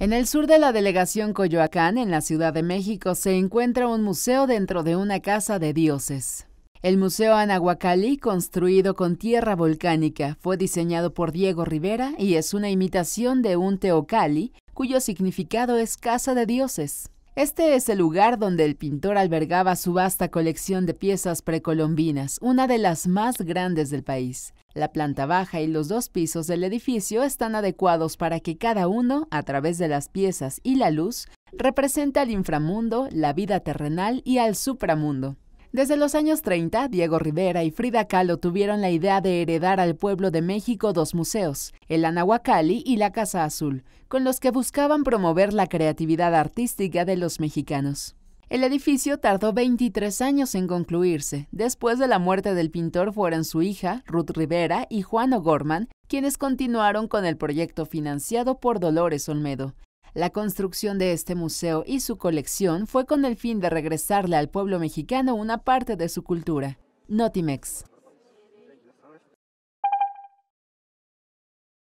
En el sur de la delegación Coyoacán, en la Ciudad de México, se encuentra un museo dentro de una casa de dioses. El Museo Anahuacalli, construido con tierra volcánica, fue diseñado por Diego Rivera y es una imitación de un teocalli, cuyo significado es casa de dioses. Este es el lugar donde el pintor albergaba su vasta colección de piezas precolombinas, una de las más grandes del país. La planta baja y los dos pisos del edificio están adecuados para que cada uno, a través de las piezas y la luz, represente al inframundo, la vida terrenal y al supramundo. Desde los años 30, Diego Rivera y Frida Kahlo tuvieron la idea de heredar al pueblo de México dos museos, el Anahuacalli y la Casa Azul, con los que buscaban promover la creatividad artística de los mexicanos. El edificio tardó 23 años en concluirse. Después de la muerte del pintor fueron su hija, Ruth Rivera, y Juan O'Gorman, quienes continuaron con el proyecto financiado por Dolores Olmedo. La construcción de este museo y su colección fue con el fin de regresarle al pueblo mexicano una parte de su cultura. Notimex.